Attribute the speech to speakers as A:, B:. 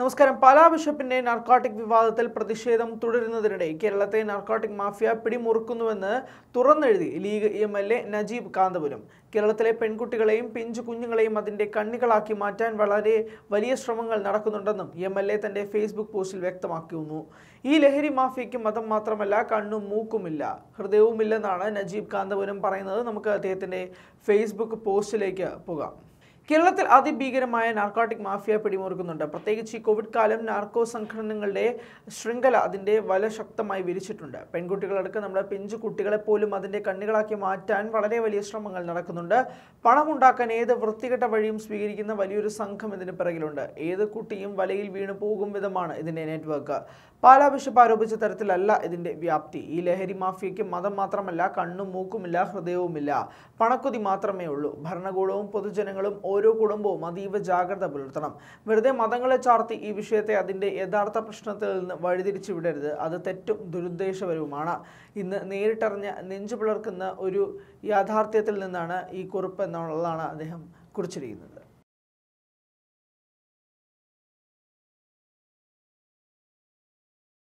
A: നമസ്കാരം പാലാ ബിഷപ്പിന്റെ നാർക്കോട്ടിക് വിവാദത്തിൽ പ്രതിഷേധം തുടരുന്നതിനിടെ കേരളത്തെ നാർക്കോട്ടിക് മാഫിയ പിടിമുറുക്കുന്നുവെന്ന് തുറന്നെഴുതി League M L A Najeeb Kanthapuram കേരളത്തിലെ പെൺകുട്ടികളെയും പിഞ്ചു കുഞ്ഞുങ്ങളെയും അതിന്റെ കണ്ണികളാക്കി മാറ്റാൻ വളരെ വലിയ ശ്രമങ്ങൾ നടക്കുന്നുണ്ടെന്നും എം എൽ എ തന്റെ ഫേസ്ബുക്ക് പോസ്റ്റിൽ വ്യക്തമാക്കിയിരുന്നു ഈ ലഹരി മാഫിയയ്ക്ക് മതം മാത്രമല്ല കണ്ണും മൂക്കുമില്ല ഹൃദയവുമില്ലെന്നാണ് നജീബ് കാന്തപുരം പറയുന്നത് നമുക്ക് അദ്ദേഹത്തിന്റെ ഫേസ്ബുക്ക് പോസ്റ്റിലേക്ക് പോകാം കേരളത്തിൽ അതിഭീകരമായ നാർക്കോട്ടിക് മാഫിയ പിടിമുറുക്കുന്നുണ്ട് പ്രത്യേകിച്ച് ഈ കോവിഡ് കാലം നാർക്കോ സംഘടനകളുടെ ശൃംഖല അതിൻ്റെ വല ശക്തമായി വിരിച്ചിട്ടുണ്ട് പെൺകുട്ടികളടക്കം നമ്മുടെ പിഞ്ചു കുട്ടികളെ പോലും അതിൻ്റെ കണ്ണുകളാക്കി മാറ്റാൻ വളരെ വലിയ ശ്രമങ്ങൾ നടക്കുന്നുണ്ട് പണമുണ്ടാക്കാൻ ഏത് വൃത്തികെട്ട വഴിയും സ്വീകരിക്കുന്ന വലിയൊരു സംഘം ഇതിന് പിറകിലുണ്ട് ഏത് കുട്ടിയും വലയിൽ വീണു പോകും വിധമാണ് ഇതിൻ്റെ നെറ്റ്വർക്ക് പാലാ ബിഷപ്പ് ആരോപിച്ച തരത്തിലല്ല ഇതിൻ്റെ വ്യാപ്തി ഈ ലഹരി മാഫിയയ്ക്ക് മതം മാത്രമല്ല കണ്ണും മൂക്കുമില്ല ഹൃദയവുമില്ല പണക്കുതി മാത്രമേ ഉള്ളൂ ഭരണകൂടവും പൊതുജനങ്ങളും ഓരോ കുടുംബവും അതീവ ജാഗ്രത പുലർത്തണം വെറുതെ മതങ്ങളെ ചാർത്തി ഈ വിഷയത്തെ അതിൻ്റെ യഥാർത്ഥ പ്രശ്നത്തിൽ നിന്ന് വഴിതിരിച്ചു വിടരുത് അത് തെറ്റും ദുരുദ്ദേശപരവുമാണ് ഇന്ന് നേരിട്ടറിഞ്ഞ് നെഞ്ചു ഒരു യാഥാർത്ഥ്യത്തിൽ നിന്നാണ് ഈ കുറിപ്പ് എന്നുള്ളതാണ് അദ്ദേഹം കുറിച്ചിരിക്കുന്നത്